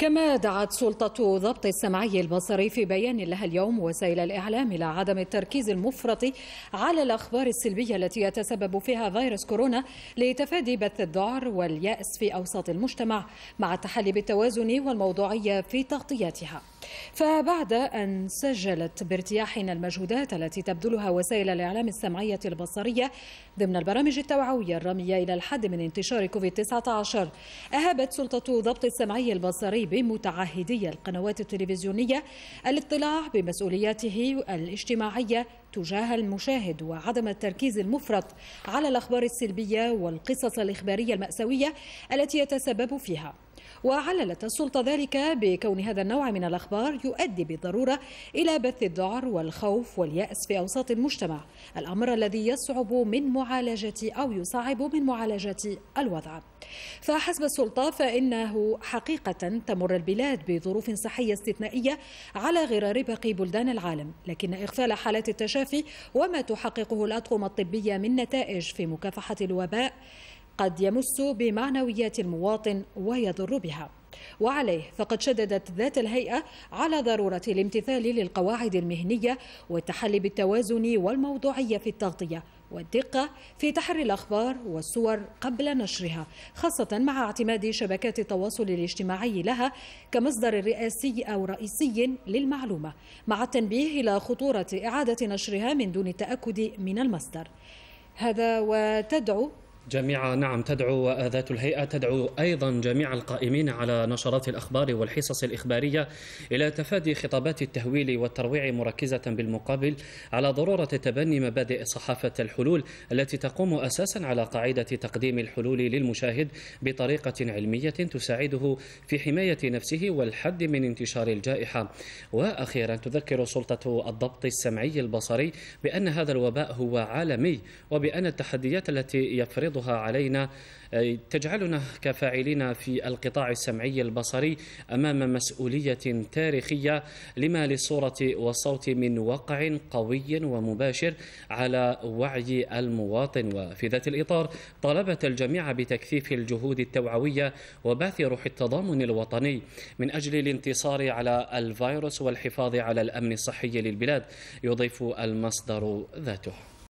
كما دعت سلطة ضبط السمعي البصري في بيان لها اليوم وسائل الإعلام إلى عدم التركيز المفرط على الأخبار السلبية التي يتسبب فيها فيروس كورونا لتفادي بث الذعر واليأس في أوساط المجتمع مع التحلي بالتوازن والموضوعية في تغطيتها فبعد أن سجلت بارتياحنا المجهودات التي تبذلها وسائل الإعلام السمعية البصرية ضمن البرامج التوعوية الرامية إلى الحد من انتشار كوفيد-19 أهبت سلطة ضبط السمعي البصري بمتعهدي القنوات التلفزيونية الاطلاع بمسؤولياته الاجتماعية تجاه المشاهد وعدم التركيز المفرط على الأخبار السلبية والقصص الإخبارية المأساوية التي يتسبب فيها وعللت السلطة ذلك بكون هذا النوع من الأخبار يؤدي بالضرورة إلى بث الذعر والخوف واليأس في أوساط المجتمع الأمر الذي يصعب من معالجة أو يصعب من معالجة الوضع فحسب السلطة فإنه حقيقة تمر البلاد بظروف صحية استثنائية على غرار باقي بلدان العالم لكن إغفال حالات التشافي وما تحققه الأطقم الطبية من نتائج في مكافحة الوباء قد يمس بمعنويات المواطن ويضر بها وعليه فقد شددت ذات الهيئة على ضرورة الامتثال للقواعد المهنية والتحلي بالتوازن والموضوعية في التغطية والدقة في تحري الأخبار والصور قبل نشرها خاصة مع اعتماد شبكات التواصل الاجتماعي لها كمصدر رئاسي أو رئيسي للمعلومة مع التنبيه إلى خطورة إعادة نشرها من دون التأكد من المصدر هذا وتدعو جميع نعم تدعو ذات الهيئة تدعو أيضا جميع القائمين على نشرات الأخبار والحصص الإخبارية إلى تفادي خطابات التهويل والترويع مركزة بالمقابل على ضرورة تبني مبادئ صحافة الحلول التي تقوم أساسا على قاعدة تقديم الحلول للمشاهد بطريقة علمية تساعده في حماية نفسه والحد من انتشار الجائحة وأخيرا تذكر سلطة الضبط السمعي البصري بأن هذا الوباء هو عالمي وبأن التحديات التي يفرض تفرضها علينا تجعلنا كفاعلين في القطاع السمعي البصري امام مسؤوليه تاريخيه لما للصوره والصوت من وقع قوي ومباشر على وعي المواطن وفي ذات الاطار طالبت الجميع بتكثيف الجهود التوعويه وبعث روح التضامن الوطني من اجل الانتصار على الفيروس والحفاظ على الامن الصحي للبلاد يضيف المصدر ذاته